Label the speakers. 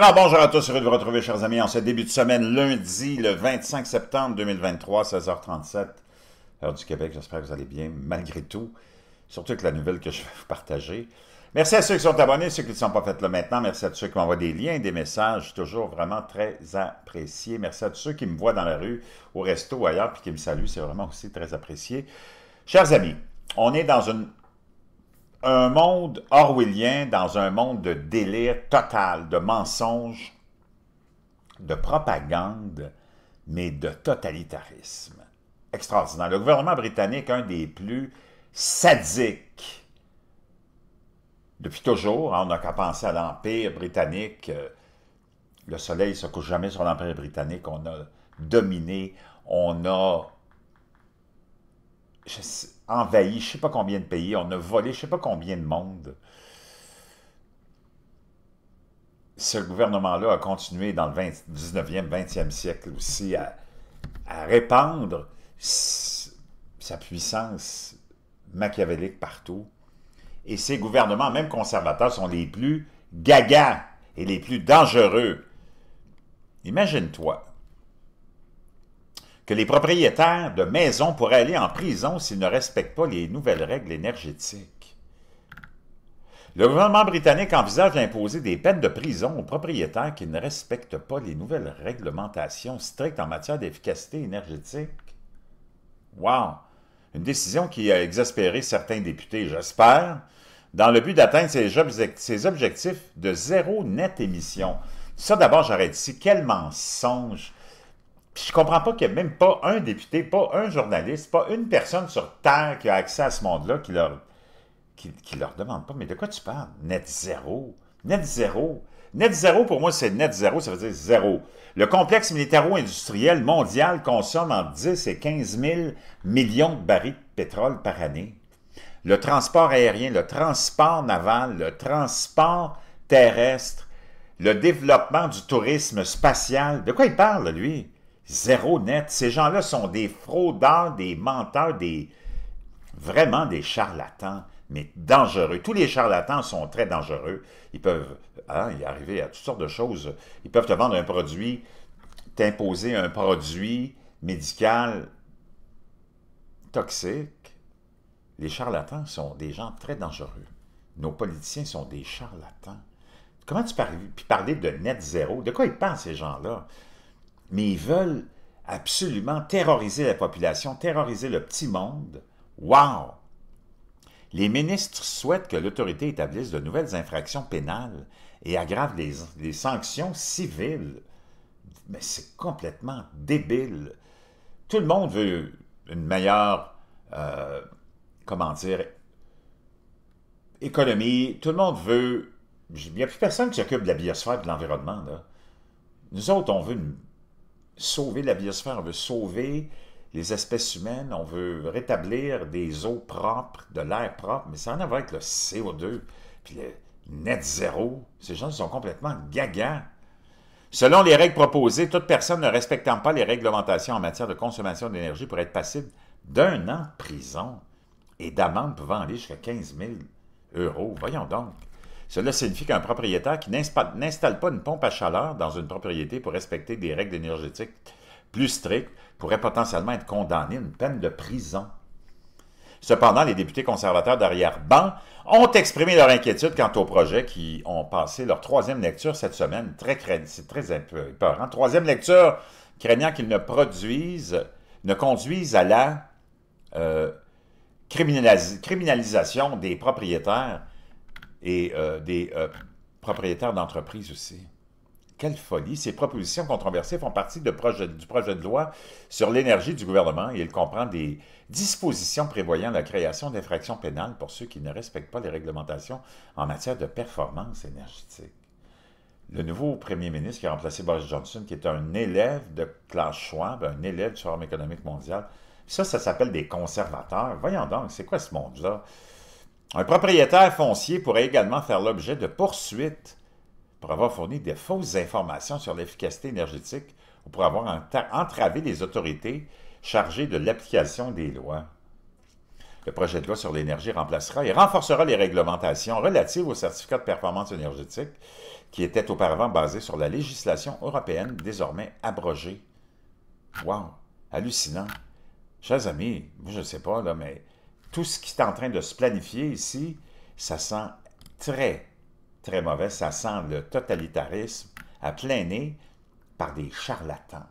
Speaker 1: Alors bonjour à tous, heureux de vous retrouver chers amis en ce début de semaine, lundi le 25 septembre 2023, 16h37, heure du Québec, j'espère que vous allez bien malgré tout, surtout avec la nouvelle que je vais vous partager. Merci à ceux qui sont abonnés, ceux qui ne sont pas faits là maintenant, merci à ceux qui m'envoient des liens, des messages, toujours vraiment très apprécié. Merci à tous ceux qui me voient dans la rue, au resto, ailleurs, puis qui me saluent, c'est vraiment aussi très apprécié. Chers amis, on est dans une un monde orwellien dans un monde de délire total, de mensonges, de propagande, mais de totalitarisme. Extraordinaire. Le gouvernement britannique, un des plus sadiques depuis toujours, hein, on n'a qu'à penser à l'Empire britannique. Euh, le soleil ne se couche jamais sur l'Empire britannique. On a dominé, on a... Je envahi je ne sais pas combien de pays, on a volé je ne sais pas combien de monde. Ce gouvernement-là a continué dans le 19e, 20e siècle aussi à, répandre sa puissance machiavélique partout. Et ces gouvernements, même conservateurs, sont les plus gaga et les plus dangereux. Imagine-toi, que les propriétaires de maisons pourraient aller en prison s'ils ne respectent pas les nouvelles règles énergétiques. Le gouvernement britannique envisage d'imposer des peines de prison aux propriétaires qui ne respectent pas les nouvelles réglementations strictes en matière d'efficacité énergétique. Wow! Une décision qui a exaspéré certains députés, j'espère, dans le but d'atteindre ses, objectifs de zéro net émission. Ça, d'abord, j'arrête ici. Quel mensonge! Je ne comprends pas qu'il n'y ait même pas un député, pas un journaliste, pas une personne sur Terre qui a accès à ce monde-là qui leur, qui, leur demande pas, mais de quoi tu parles? Net zéro. Net zéro. Net zéro, pour moi, c'est net zéro, ça veut dire zéro. Le complexe militaro-industriel mondial consomme entre 10 et 15 000 millions de barils de pétrole par année. Le transport aérien, le transport naval, le transport terrestre, le développement du tourisme spatial. De quoi il parle, lui? Zéro net. Ces gens-là sont des fraudeurs, des menteurs, des vraiment des charlatans, mais dangereux. Tous les charlatans sont très dangereux. Ils peuvent hein, y arriver à toutes sortes de choses. Ils peuvent te vendre un produit, t'imposer un produit médical toxique. Les charlatans sont des gens très dangereux. Nos politiciens sont des charlatans. Comment tu parles, puis parler de net zéro? De quoi ils pensent, ces gens-là? mais ils veulent absolument terroriser la population, terroriser le petit monde. Wow! Les ministres souhaitent que l'autorité établisse de nouvelles infractions pénales et aggrave les, sanctions civiles. Mais c'est complètement débile. Tout le monde veut une meilleure, euh, comment dire, économie. Tout le monde veut... Il n'y a plus personne qui s'occupe de la biosphère et de l'environnement. Nous autres, on veut une sauver la biosphère, on veut sauver les espèces humaines, on veut rétablir des eaux propres, de l'air propre, mais ça en va avec le CO2, puis le net zéro. Ces gens sont complètement gagants. Selon les règles proposées, toute personne ne respectant pas les réglementations en matière de consommation d'énergie pourrait être passible d'un an de prison et d'amende pouvant aller jusqu'à 15 000 euros. Voyons donc. Cela signifie qu'un propriétaire qui n'installe pas une pompe à chaleur dans une propriété pour respecter des règles énergétiques plus strictes pourrait potentiellement être condamné à une peine de prison. Cependant, les députés conservateurs d'arrière-ban ont exprimé leur inquiétude quant au projet qui ont passé leur troisième lecture cette semaine. Très c'est très épeurant. Troisième lecture, craignant qu'ils ne produisent, ne conduisent à la euh, criminalisation des propriétaires et euh, des euh, propriétaires d'entreprises aussi. Quelle folie! Ces propositions controversées font partie de du projet de loi sur l'énergie du gouvernement et il comprend des dispositions prévoyant la création d'infractions pénales pour ceux qui ne respectent pas les réglementations en matière de performance énergétique. Le nouveau premier ministre qui a remplacé Boris Johnson, qui est un élève de classe Schwab, un élève du Forum économique mondial, ça, ça s'appelle des conservateurs. Voyons donc, c'est quoi ce monde-là? Un propriétaire foncier pourrait également faire l'objet de poursuites pour avoir fourni de fausses informations sur l'efficacité énergétique ou pour avoir entravé les autorités chargées de l'application des lois. Le projet de loi sur l'énergie remplacera et renforcera les réglementations relatives aux certificats de performance énergétique qui étaient auparavant basées sur la législation européenne désormais abrogée. Wow! Hallucinant! Chers amis, je ne sais pas, là, mais tout ce qui est en train de se planifier ici, ça sent très, très mauvais. Ça sent le totalitarisme à plein nez par des charlatans.